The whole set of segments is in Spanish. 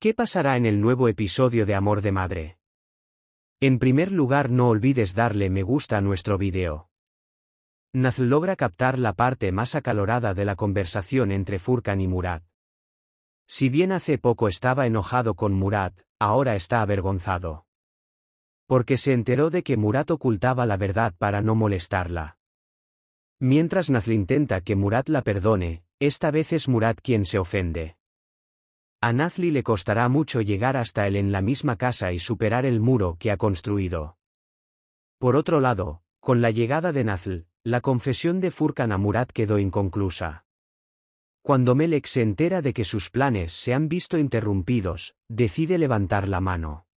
¿Qué pasará en el nuevo episodio de Amor de Madre? En primer lugar no olvides darle me gusta a nuestro video. Naz logra captar la parte más acalorada de la conversación entre Furkan y Murat. Si bien hace poco estaba enojado con Murat, ahora está avergonzado. Porque se enteró de que Murat ocultaba la verdad para no molestarla. Mientras Naz intenta que Murat la perdone, esta vez es Murat quien se ofende. A Nazli le costará mucho llegar hasta él en la misma casa y superar el muro que ha construido. Por otro lado, con la llegada de Nazl, la confesión de Furkan a Murat quedó inconclusa. Cuando Melek se entera de que sus planes se han visto interrumpidos, decide levantar la mano.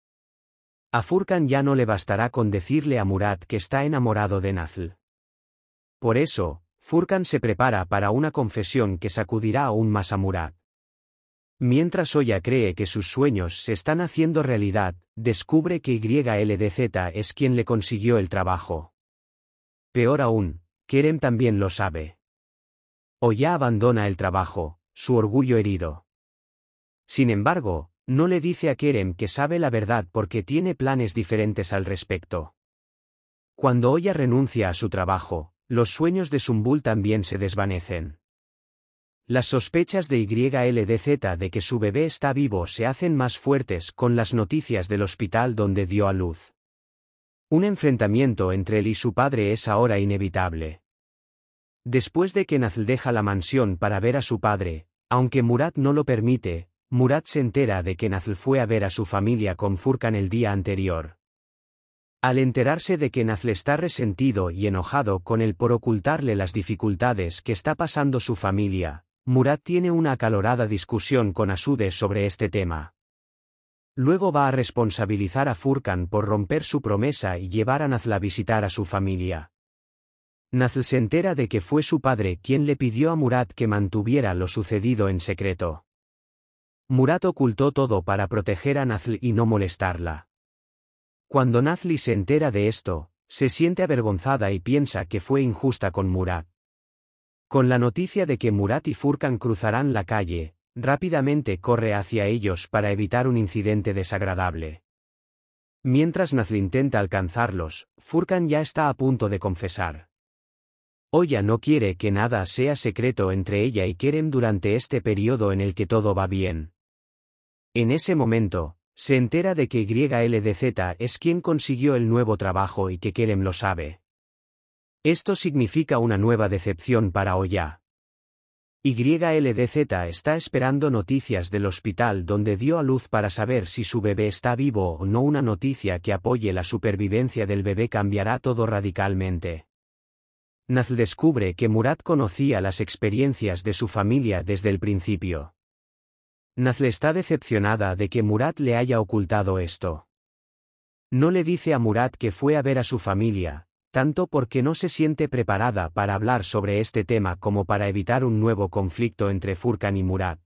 A Furkan ya no le bastará con decirle a Murat que está enamorado de Nazl. Por eso, Furkan se prepara para una confesión que sacudirá aún más a Murat. Mientras Oya cree que sus sueños se están haciendo realidad, descubre que YLDZ es quien le consiguió el trabajo. Peor aún, Kerem también lo sabe. Oya abandona el trabajo, su orgullo herido. Sin embargo, no le dice a Kerem que sabe la verdad porque tiene planes diferentes al respecto. Cuando Oya renuncia a su trabajo, los sueños de Sumbul también se desvanecen. Las sospechas de YLDZ de que su bebé está vivo se hacen más fuertes con las noticias del hospital donde dio a luz. Un enfrentamiento entre él y su padre es ahora inevitable. Después de que Nazl deja la mansión para ver a su padre, aunque Murat no lo permite, Murat se entera de que Nazl fue a ver a su familia con Furkan el día anterior. Al enterarse de que Nazl está resentido y enojado con él por ocultarle las dificultades que está pasando su familia, Murat tiene una acalorada discusión con Asude sobre este tema. Luego va a responsabilizar a Furkan por romper su promesa y llevar a Nazla a visitar a su familia. Nazl se entera de que fue su padre quien le pidió a Murat que mantuviera lo sucedido en secreto. Murat ocultó todo para proteger a Nazl y no molestarla. Cuando Nazli se entera de esto, se siente avergonzada y piensa que fue injusta con Murat. Con la noticia de que Murat y Furkan cruzarán la calle, rápidamente corre hacia ellos para evitar un incidente desagradable. Mientras Nazli intenta alcanzarlos, Furkan ya está a punto de confesar. Oya no quiere que nada sea secreto entre ella y Kerem durante este periodo en el que todo va bien. En ese momento, se entera de que YLDZ es quien consiguió el nuevo trabajo y que Kerem lo sabe. Esto significa una nueva decepción para Oya. YLDZ está esperando noticias del hospital donde dio a luz para saber si su bebé está vivo o no. Una noticia que apoye la supervivencia del bebé cambiará todo radicalmente. Naz descubre que Murat conocía las experiencias de su familia desde el principio. Nazl está decepcionada de que Murat le haya ocultado esto. No le dice a Murat que fue a ver a su familia, tanto porque no se siente preparada para hablar sobre este tema como para evitar un nuevo conflicto entre Furkan y Murat.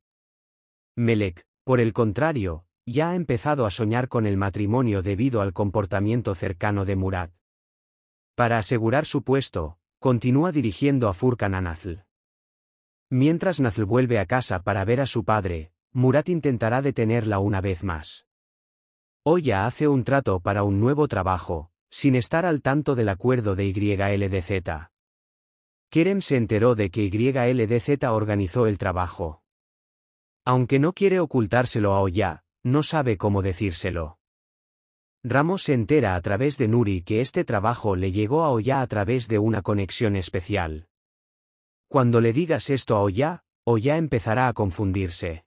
Melek, por el contrario, ya ha empezado a soñar con el matrimonio debido al comportamiento cercano de Murat. Para asegurar su puesto, continúa dirigiendo a Furkan a Nazl. Mientras Nazl vuelve a casa para ver a su padre, Murat intentará detenerla una vez más. Oya hace un trato para un nuevo trabajo, sin estar al tanto del acuerdo de YLDZ. Kerem se enteró de que YLDZ organizó el trabajo. Aunque no quiere ocultárselo a Oya, no sabe cómo decírselo. Ramos se entera a través de Nuri que este trabajo le llegó a Oya a través de una conexión especial. Cuando le digas esto a Oya, Oya empezará a confundirse.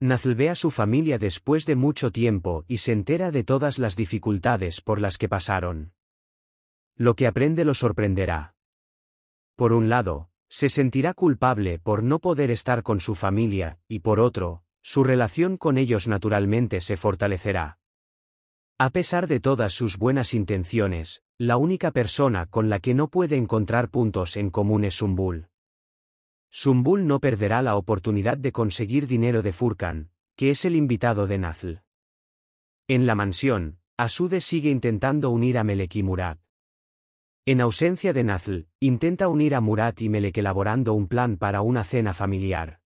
Nazl ve a su familia después de mucho tiempo y se entera de todas las dificultades por las que pasaron. Lo que aprende lo sorprenderá. Por un lado, se sentirá culpable por no poder estar con su familia, y por otro, su relación con ellos naturalmente se fortalecerá. A pesar de todas sus buenas intenciones, la única persona con la que no puede encontrar puntos en común es bull. Sumbul no perderá la oportunidad de conseguir dinero de Furkan, que es el invitado de Nazl. En la mansión, Asude sigue intentando unir a Melek y Murat. En ausencia de Nazl, intenta unir a Murat y Melek elaborando un plan para una cena familiar.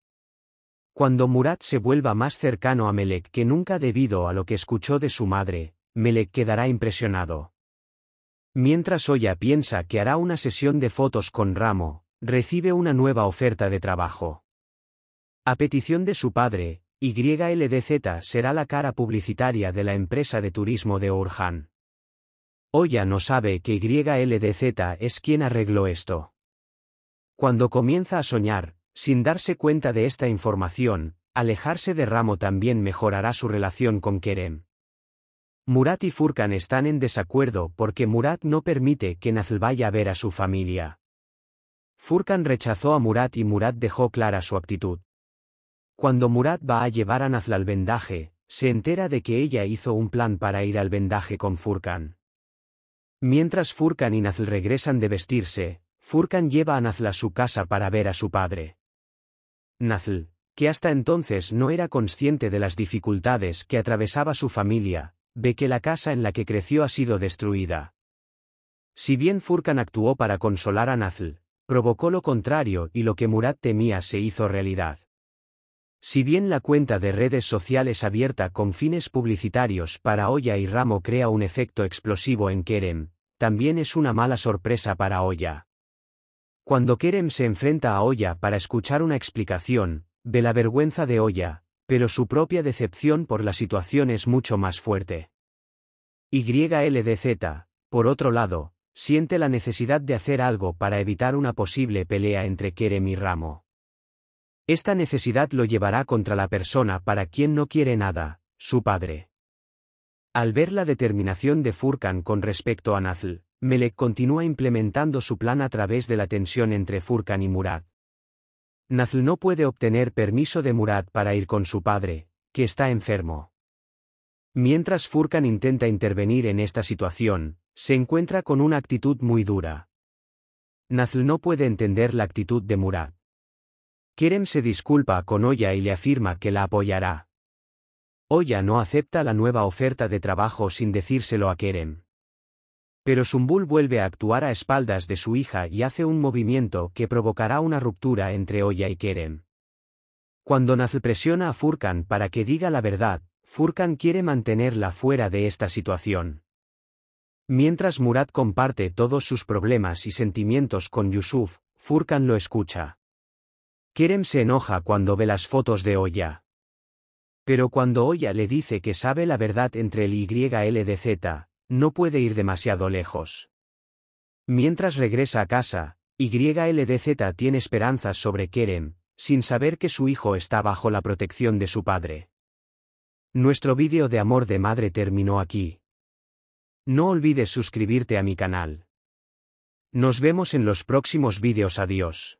Cuando Murat se vuelva más cercano a Melek que nunca debido a lo que escuchó de su madre, Melek quedará impresionado. Mientras Oya piensa que hará una sesión de fotos con Ramo, Recibe una nueva oferta de trabajo. A petición de su padre, YLDZ será la cara publicitaria de la empresa de turismo de Orhan. Oya no sabe que YLDZ es quien arregló esto. Cuando comienza a soñar, sin darse cuenta de esta información, alejarse de Ramo también mejorará su relación con Kerem. Murat y Furkan están en desacuerdo porque Murat no permite que Nazl vaya a ver a su familia. Furkan rechazó a Murat y Murat dejó clara su actitud. Cuando Murat va a llevar a Nazl al vendaje, se entera de que ella hizo un plan para ir al vendaje con Furkan. Mientras Furkan y Nazl regresan de vestirse, Furkan lleva a Nazl a su casa para ver a su padre. Nazl, que hasta entonces no era consciente de las dificultades que atravesaba su familia, ve que la casa en la que creció ha sido destruida. Si bien Furkan actuó para consolar a Nazl, provocó lo contrario y lo que Murat temía se hizo realidad. Si bien la cuenta de redes sociales abierta con fines publicitarios para Oya y Ramo crea un efecto explosivo en Kerem, también es una mala sorpresa para Oya. Cuando Kerem se enfrenta a Oya para escuchar una explicación, ve la vergüenza de Oya, pero su propia decepción por la situación es mucho más fuerte. YLDZ, por otro lado, siente la necesidad de hacer algo para evitar una posible pelea entre Kerem y Ramo. Esta necesidad lo llevará contra la persona para quien no quiere nada, su padre. Al ver la determinación de Furkan con respecto a Nazl, Melek continúa implementando su plan a través de la tensión entre Furkan y Murat. Nazl no puede obtener permiso de Murat para ir con su padre, que está enfermo. Mientras Furkan intenta intervenir en esta situación, se encuentra con una actitud muy dura. Nazl no puede entender la actitud de Murat. Kerem se disculpa con Oya y le afirma que la apoyará. Oya no acepta la nueva oferta de trabajo sin decírselo a Kerem. Pero Sumbul vuelve a actuar a espaldas de su hija y hace un movimiento que provocará una ruptura entre Oya y Kerem. Cuando Nazl presiona a Furkan para que diga la verdad, Furkan quiere mantenerla fuera de esta situación. Mientras Murat comparte todos sus problemas y sentimientos con Yusuf, Furkan lo escucha. Kerem se enoja cuando ve las fotos de Oya. Pero cuando Oya le dice que sabe la verdad entre el YLDZ, no puede ir demasiado lejos. Mientras regresa a casa, YLDZ tiene esperanzas sobre Kerem, sin saber que su hijo está bajo la protección de su padre. Nuestro vídeo de amor de madre terminó aquí. No olvides suscribirte a mi canal. Nos vemos en los próximos vídeos adiós.